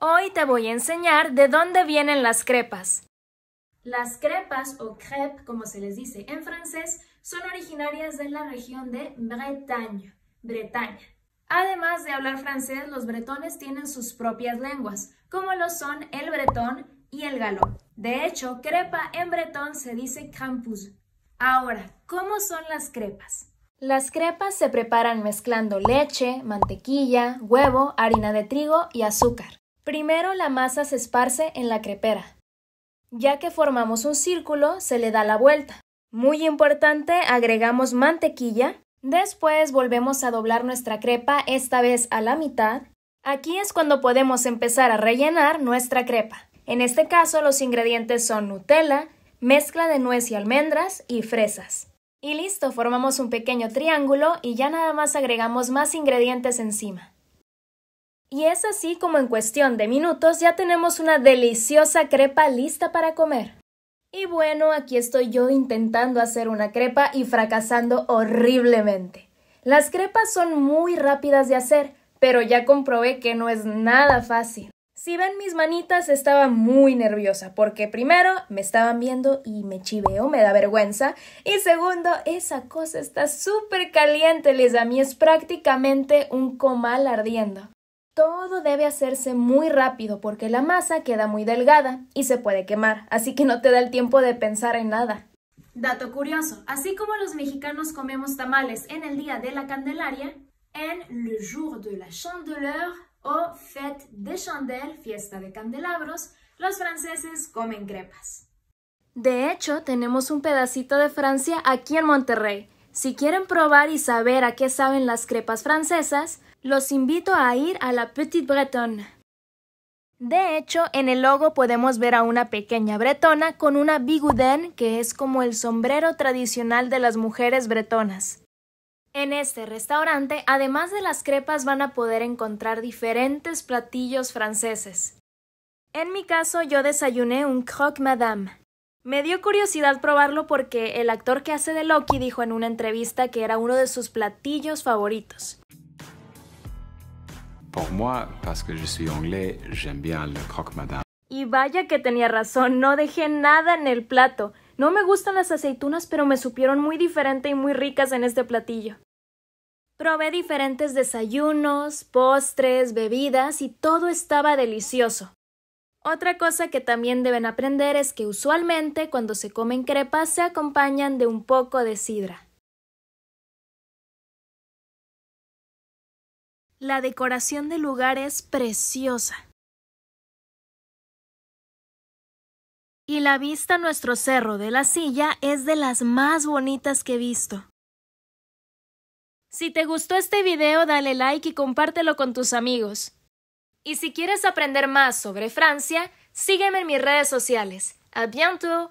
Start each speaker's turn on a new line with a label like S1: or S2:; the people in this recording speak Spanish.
S1: Hoy te voy a enseñar de dónde vienen las crepas. Las crepas o crepes, como se les dice en francés, son originarias de la región de Bretaña, Bretaña. Además de hablar francés, los bretones tienen sus propias lenguas, como lo son el bretón y el galón. De hecho, crepa en bretón se dice campus. Ahora, ¿cómo son las crepas? Las crepas se preparan mezclando leche, mantequilla, huevo, harina de trigo y azúcar. Primero la masa se esparce en la crepera. Ya que formamos un círculo, se le da la vuelta. Muy importante, agregamos mantequilla. Después volvemos a doblar nuestra crepa, esta vez a la mitad. Aquí es cuando podemos empezar a rellenar nuestra crepa. En este caso los ingredientes son Nutella, mezcla de nuez y almendras y fresas. Y listo, formamos un pequeño triángulo y ya nada más agregamos más ingredientes encima. Y es así como en cuestión de minutos ya tenemos una deliciosa crepa lista para comer. Y bueno, aquí estoy yo intentando hacer una crepa y fracasando horriblemente. Las crepas son muy rápidas de hacer, pero ya comprobé que no es nada fácil. Si ven mis manitas, estaba muy nerviosa porque primero me estaban viendo y me chiveo, me da vergüenza. Y segundo, esa cosa está súper caliente, les a mí es prácticamente un comal ardiendo. Todo debe hacerse muy rápido porque la masa queda muy delgada y se puede quemar, así que no te da el tiempo de pensar en nada. Dato curioso, así como los mexicanos comemos tamales en el Día de la Candelaria, en le Jour de la Chandeleur o Fête de Chandelles, Fiesta de Candelabros, los franceses comen crepas. De hecho, tenemos un pedacito de Francia aquí en Monterrey. Si quieren probar y saber a qué saben las crepas francesas, los invito a ir a la Petite Bretonne. De hecho, en el logo podemos ver a una pequeña bretona con una bigouden, que es como el sombrero tradicional de las mujeres bretonas. En este restaurante, además de las crepas, van a poder encontrar diferentes platillos franceses. En mi caso, yo desayuné un croque madame, me dio curiosidad probarlo porque el actor que hace de Loki dijo en una entrevista que era uno de sus platillos favoritos. Y vaya que tenía razón, no dejé nada en el plato. No me gustan las aceitunas, pero me supieron muy diferente y muy ricas en este platillo. Probé diferentes desayunos, postres, bebidas y todo estaba delicioso. Otra cosa que también deben aprender es que usualmente cuando se comen crepas se acompañan de un poco de sidra. La decoración del lugar es preciosa. Y la vista a nuestro cerro de la silla es de las más bonitas que he visto. Si te gustó este video dale like y compártelo con tus amigos. Y si quieres aprender más sobre Francia, sígueme en mis redes sociales. A bientôt!